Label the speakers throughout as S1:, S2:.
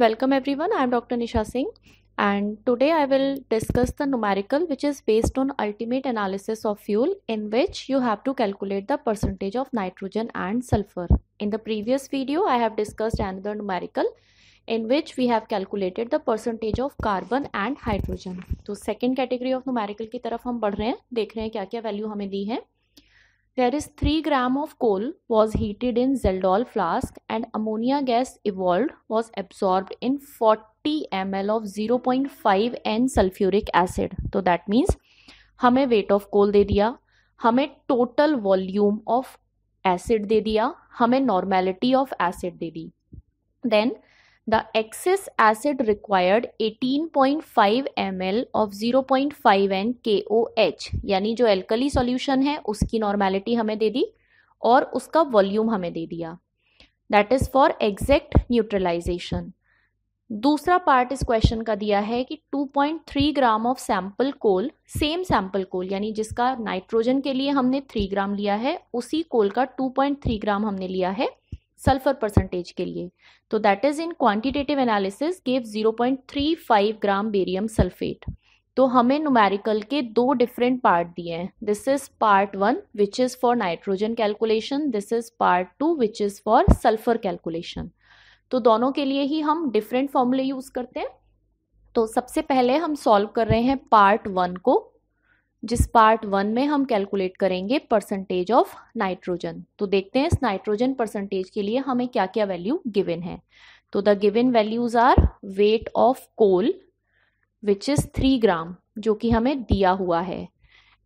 S1: Welcome everyone I am doctor Nisha Singh and today I will discuss the numerical which is based on ultimate analysis of fuel in which you have to calculate the percentage of nitrogen and sulphur in the previous video I have discussed an the numerical in which we have calculated the percentage of carbon and hydrogen तो second category of numerical की तरफ हम बढ़ रहे हैं देख रहे हैं क्या क्या वैल्यू हमें दी है There is 3 gram of coal was heated in Zeldol flask and ammonia gas evolved was absorbed in 40 ml of 0.5 n sulfuric acid. so that means hame weight of coal de diya hame total volume of acid de diya hame normality of acid de di Then The excess acid required 18.5 ml of 0.5 n KOH यानी जो alkali solution है उसकी normality हमें दे दी और उसका volume हमें दे दिया that is for exact neutralization दूसरा पार्ट इस क्वेश्चन का दिया है कि 2.3 gram of sample coal same sample coal यानी जिसका नाइट्रोजन के लिए हमने 3 ग्राम लिया है उसी कोल का 2.3 ग्राम हमने लिया है सल्फर परसेंटेज के लिए तो that is in quantitative analysis gave 0.35 gram barium sulphate तो हमें नुमेरिकल के दो डिफरेंट पार्ट दिए हैं this is part one which is for nitrogen calculation this is part two which is for sulphur calculation तो दोनों के लिए ही हम डिफरेंट फॉर्मूले यूज़ करते हैं तो सबसे पहले हम सॉल्व कर रहे हैं पार्ट वन को जिस पार्ट वन में हम कैलकुलेट करेंगे परसेंटेज ऑफ नाइट्रोजन तो देखते हैं इस नाइट्रोजन परसेंटेज के लिए हमें क्या क्या वैल्यू गिवन है तो the given values are weight of coal which is three gram जो कि हमें दिया हुआ है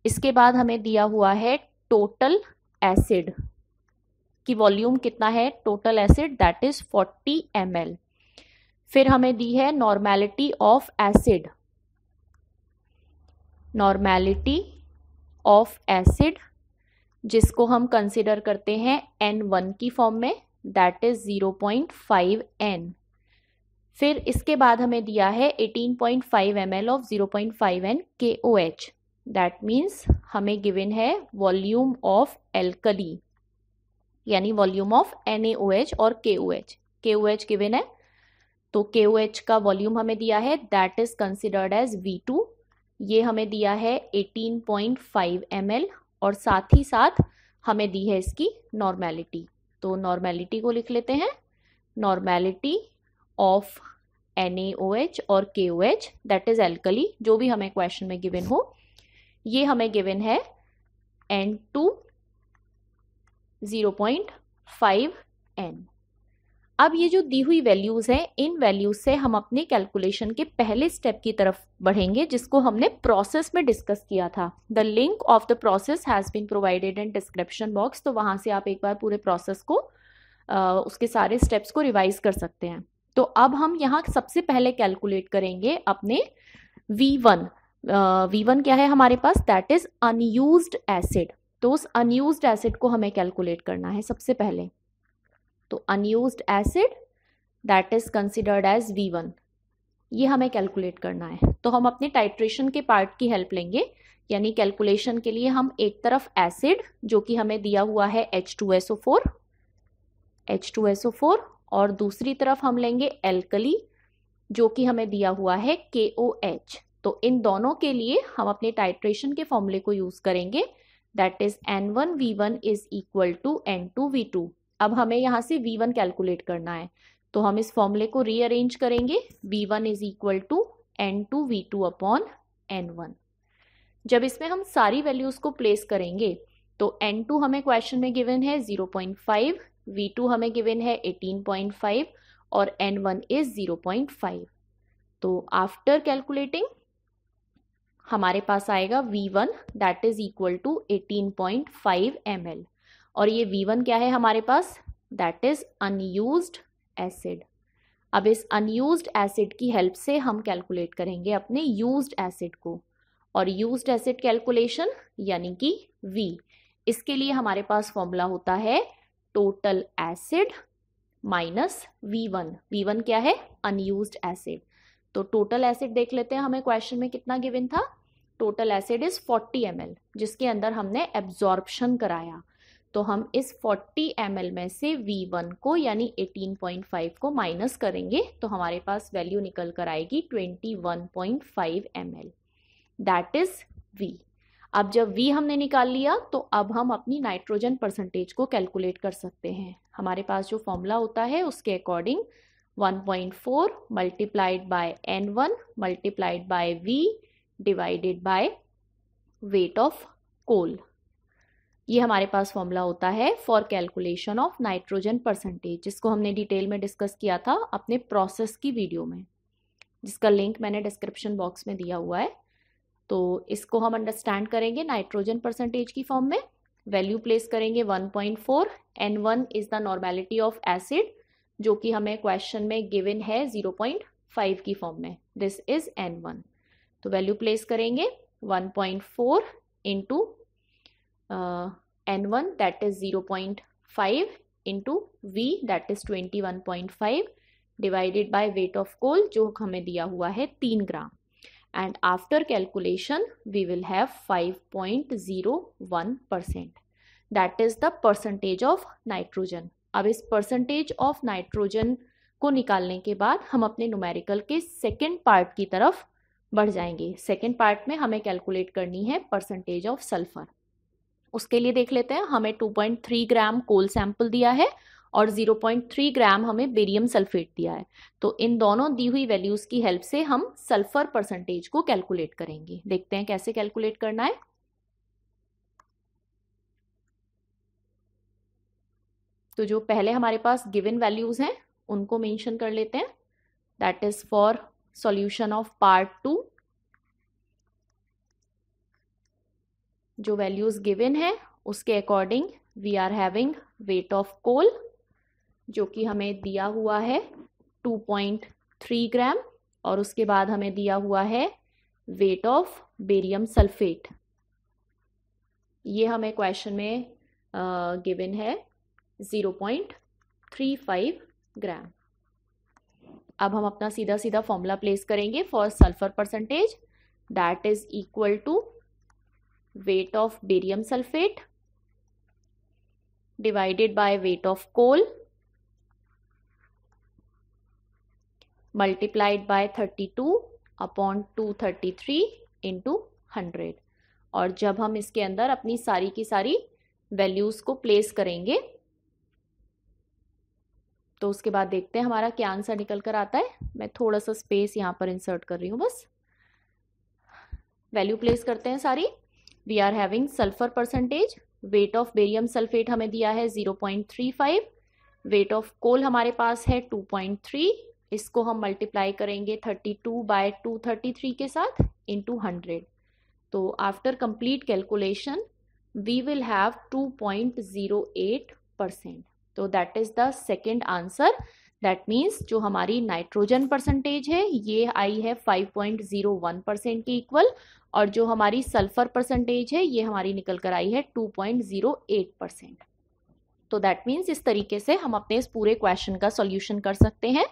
S1: इसके बाद हमें दिया हुआ है टोटल एसिड की वॉल्यूम कितना है total acid that is forty M फिर हमें दी है normality of acid normality of acid जिसको हम कंसिडर करते हैं एन वन की फॉर्म में that is zero point five N फिर इसके बाद हमें दिया है eighteen point five M L of zero point five N K O H that means हमें गिवन है वॉल्यूम ऑफ एल्कली यानी volume of N A O H और के ओ एच के ओ एच गिविन है तो के O H का volume हमें दिया है that is considered as V two ये हमें दिया है 18.5 पॉइंट और साथ ही साथ हमें दी है इसकी नॉर्मेलिटी तो नॉर्मेलिटी को लिख लेते हैं नॉर्मेलिटी ऑफ एन और K O H that is alkali जो भी हमें क्वेश्चन में गिवन हो ये हमें गिवन है N two zero point five N अब ये जो दी हुई वैल्यूज़ हैं इन वैल्यूज़ से हम अपने कैलकुलेशन के पहले स्टेप की तरफ बढ़ेंगे जिसको हमने प्रोसेस में डिस्कस किया था the link of the process has been provided in description box तो वहां से आप एक बार पूरे प्रोसेस को आ, उसके सारे स्टेप्स को रिवाइज कर सकते हैं तो अब हम यहाँ सबसे पहले कैलकुलेट करेंगे अपने वी वन वी वन क्या है हमारे पास दैट इज़ अनयूज एसिड तो उस अनयूज एसिड को हमें कैलकुलेट करना है सबसे पहले तो unused acid that is considered as V one ये हमें कैलकुलेट करना है तो हम अपने टाइट्रेशन के पार्ट की हेल्प लेंगे यानी कैलकुलेशन के लिए हम एक तरफ एसिड जो कि हमें दिया हुआ है H2SO4 H2SO4 और दूसरी तरफ हम लेंगे एल्कली जो कि हमें दिया हुआ है KOH तो इन दोनों के लिए हम अपने टाइट्रेशन के फॉर्मूले को यूज करेंगे that is N one V one is equal to N two V two अब हमें यहाँ से वी वन कैलकुलेट करना है तो हम इस फॉर्मूले को रीअरेंज करेंगे V one is equal to N two V two upon N one जब इसमें हम सारी वैल्यूज को प्लेस करेंगे तो एन टू हमें क्वेश्चन में गिवन है zero point five V two हमें गिवन है एटीन पॉइंट फाइव और N one is zero point five तो आफ्टर कैलकुलेटिंग हमारे पास आएगा V one that is equal to eighteen point five M L और ये वी वन क्या है हमारे पास दैट इज अनयूज एसिड अब इस अनयूज एसिड की हेल्प से हम कैलकुलेट करेंगे अपने यूज एसिड को और यूज एसिड कैलकुलेशन यानी कि वी इसके लिए हमारे पास फॉर्मूला होता है total acid minus V one V one क्या है अनयूज एसिड तो टोटल एसिड देख लेते हैं हमें क्वेश्चन में कितना गिवन था टोटल एसिड इज 40 एम जिसके अंदर हमने एब्जॉर्बशन कराया तो हम इस 40 एम में से V1 को यानी 18.5 को माइनस करेंगे तो हमारे पास वैल्यू निकल कर आएगी 21.5 M L that is V अब जब V हमने निकाल लिया तो अब हम अपनी नाइट्रोजन परसेंटेज को कैलकुलेट कर सकते हैं हमारे पास जो फॉर्मूला होता है उसके according 1.4 multiplied by N one multiplied by V divided by weight of coal ये हमारे पास फॉर्मूला होता है for calculation of nitrogen percentage जिसको हमने डिटेल में डिस्कस किया था अपने प्रोसेस की वीडियो में जिसका लिंक मैंने डिस्क्रिप्शन बॉक्स में दिया हुआ है तो इसको हम अंडरस्टैंड करेंगे नाइट्रोजन परसेंटेज की फॉर्म में वैल्यू प्लेस करेंगे 1.4 point four N one is the normality of acid जो कि हमें क्वेश्चन में गिवन है 0.5 की फॉर्म में दिस इज़ एन वन तो वैल्यू प्लेस करेंगे 1.4 point four into uh, n1 that is 0.5 into v that is 21.5 divided by weight of coal जो हमें दिया हुआ है तीन ग्राम and after calculation we will have 5.01 percent that is the percentage of nitrogen अब इस percentage of nitrogen को निकालने के बाद हम अपने numerical के second part की तरफ बढ़ जाएंगे सेकेंड पार्ट में हमें कैलकुलेट करनी है परसेंटेज ऑफ सल्फर उसके लिए देख लेते हैं हमें 2.3 ग्राम कोल सैंपल दिया है और 0.3 ग्राम हमें बेरियम सल्फेट दिया है तो इन दोनों दी हुई वैल्यूज़ की हेल्प से हम सल्फर परसेंटेज को कैलकुलेट करेंगे देखते हैं कैसे कैलकुलेट करना है तो जो पहले हमारे पास गिवन वैल्यूज़ हैं उनको मेंशन कर लेते हैं that is for solution of part two जो वैल्यूज़ गिवन है उसके according we are having weight of coal जो कि हमें दिया हुआ है 2.3 ग्राम और उसके बाद हमें दिया हुआ है वेट ऑफ बेरियम सल्फेट ये हमें क्वेश्चन में गिवन uh, है 0.35 ग्राम अब हम अपना सीधा सीधा फॉर्मूला प्लेस करेंगे for sulphur percentage that is equal to weight of barium sulfate divided by weight of coal multiplied by 32 upon 233 into 100 और जब हम इसके अंदर अपनी सारी की सारी वैल्यूज को प्लेस करेंगे तो उसके बाद देखते हैं हमारा क्या आंसर निकल कर आता है मैं थोड़ा सा स्पेस यहां पर इंसर्ट कर रही हूं बस वैल्यू प्लेस करते हैं सारी we are having sulphur percentage weight of barium sulphate हमें दिया है 0.35 वेट ऑफ कोल हमारे पास है 2.3 इसको हम मल्टीप्लाई करेंगे 32 टू बाय टू के साथ इंटू हंड्रेड तो after complete calculation we will have 2.08 percent तो that is the second answer that means जो हमारी नाइट्रोजन परसेंटेज है ये आई है 5.01 परसेंट के इक्वल और जो हमारी सल्फर परसेंटेज है ये हमारी निकल कर आई है 2.08 परसेंट तो दैट मीन्स इस तरीके से हम अपने इस पूरे क्वेश्चन का सॉल्यूशन कर सकते हैं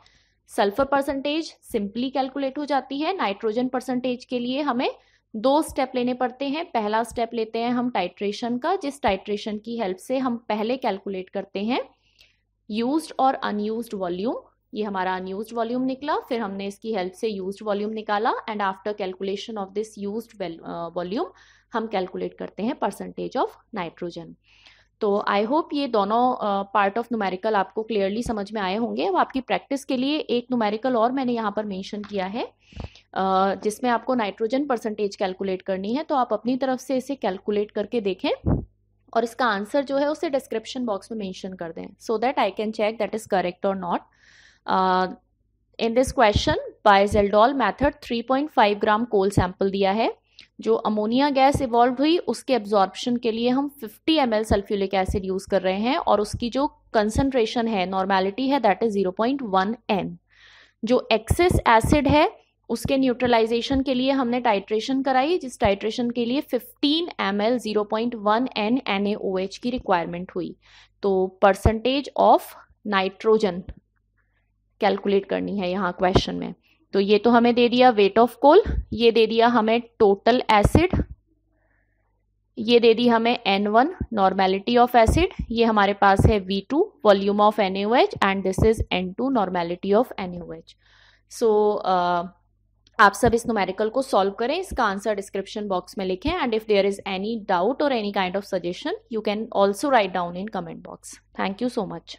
S1: सल्फर परसेंटेज सिंपली कैलकुलेट हो जाती है नाइट्रोजन परसेंटेज के लिए हमें दो स्टेप लेने पड़ते हैं पहला स्टेप लेते हैं हम टाइट्रेशन का जिस टाइट्रेशन की हेल्प से हम पहले कैलकुलेट करते हैं यूज्ड और अनयूज्ड वॉल्यूम ये हमारा अनयूज वॉल्यूम निकला फिर हमने इसकी हेल्प से यूज वॉल्यूम निकाला and after calculation of this use volume हम कैलकुलेट करते हैं परसेंटेज ऑफ नाइट्रोजन तो आई होप ये दोनों पार्ट ऑफ न्यूमेरिकल आपको क्लियरली समझ में आए होंगे अब आपकी प्रैक्टिस के लिए एक न्यूमेरिकल और मैंने यहाँ पर मेंशन किया है uh, जिसमें आपको नाइट्रोजन परसेंटेज कैलकुलेट करनी है तो आप अपनी तरफ से इसे कैलकुलेट करके देखें और इसका आंसर जो है उसे डिस्क्रिप्शन बॉक्स में मेंशन कर दें so that I can check that is correct और not in this question by Kjeldahl method 3.5 gram coal sample दिया है जो अमोनिया गैस इवॉल्व हुई उसके एब्जॉर्बन के लिए हम 50 M L sulphuric acid use कर रहे हैं और उसकी जो कंसनट्रेशन है नॉर्मेलिटी है दैट इज़ 0.1 एन जो एक्सेस एसिड है उसके न्यूट्रलाइजेशन के लिए हमने टाइट्रेशन कराई जिस टाइट्रेशन के लिए 15 M L zero point one N N की रिक्वायरमेंट हुई तो परसेंटेज ऑफ नाइट्रोजन कैलकुलेट करनी है यहाँ क्वेश्चन में तो ये तो हमें दे दिया वेट ऑफ कोल ये दे दिया हमें टोटल एसिड ये दे दी हमें N one normality of acid ये हमारे पास है V two volume of N and this is N two normality of N so आप सब इस नोमेरिकल को सॉल्व करें इसका आंसर डिस्क्रिप्शन बॉक्स में लिखें and if there is any doubt और any kind of suggestion you can also write down in comment box thank you so much